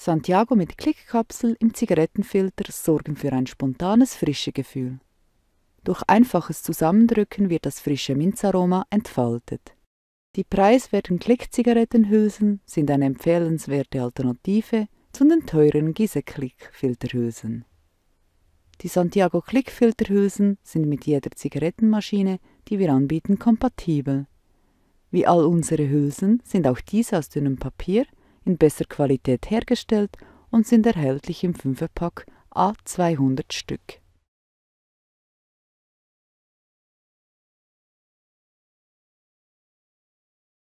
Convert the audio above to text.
Santiago mit Klickkapsel im Zigarettenfilter sorgen für ein spontanes frische Gefühl. Durch einfaches Zusammendrücken wird das frische Minzaroma entfaltet. Die preiswerten Klick-Zigarettenhülsen sind eine empfehlenswerte Alternative zu den teuren Gieseklick-Filterhülsen. Die Santiago Klick-Filterhülsen sind mit jeder Zigarettenmaschine, die wir anbieten, kompatibel. Wie all unsere Hülsen sind auch diese aus dünnem Papier in besser Qualität hergestellt und sind erhältlich im 5-Pack A 200 Stück.